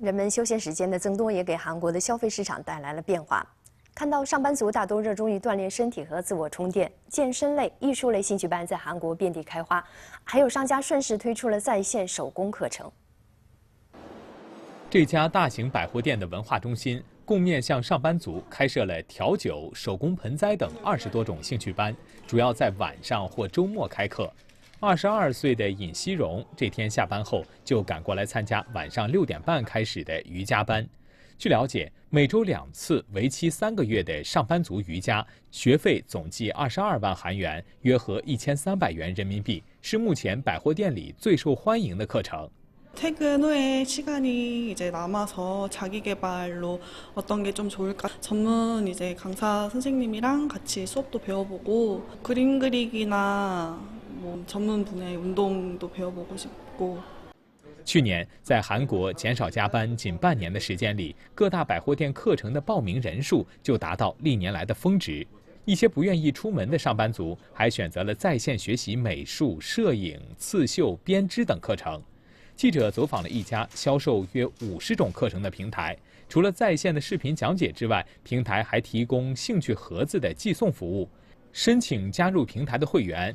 人们休闲时间的增多，也给韩国的消费市场带来了变化。看到上班族大多热衷于锻炼身体和自我充电，健身类、艺术类兴趣班在韩国遍地开花，还有商家顺势推出了在线手工课程。这家大型百货店的文化中心，共面向上班族开设了调酒、手工盆栽等二十多种兴趣班，主要在晚上或周末开课。二十二岁的尹熙荣这天下班后就赶过来参加晚上六点半开始的瑜伽班。据了解，每周两次、为期三个月的上班族瑜伽学费总计二十二万韩元，约合一千三百元人民币，是目前百货店里最受欢迎的课程。퇴근후에시간이이제남아서자기발로어떤게좀좋을까전문이제강사선생님이랑같이수업도배워보고그림그리기나去年，在韩国减少加班仅半年的时间里，各大百货店课程的报名人数就达到历年来的峰值。一些不愿意出门的上班族还选择了在线学习美术、摄影、刺绣、编织等课程。记者走访了一家销售约五十种课程的平台，除了在线的视频讲解之外，平台还提供兴趣盒子的寄送服务。申请加入平台的会员。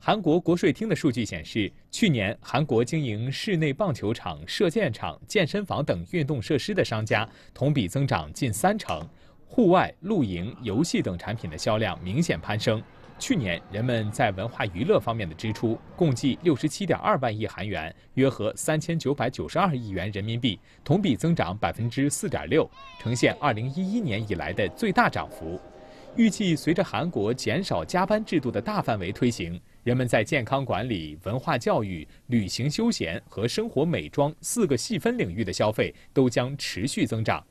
韩国国税厅的数据显示，去年韩国经营室内棒球场、射箭场、健身房等运动设施的商家同比增长近三成，户外露营、游戏等产品的销量明显攀升。去年人们在文化娱乐方面的支出共计六十七点二万亿韩元，约合三千九百九十二亿元人民币，同比增长百分之四点六，呈现二零一一年以来的最大涨幅。预计，随着韩国减少加班制度的大范围推行，人们在健康管理、文化教育、旅行休闲和生活美妆四个细分领域的消费都将持续增长。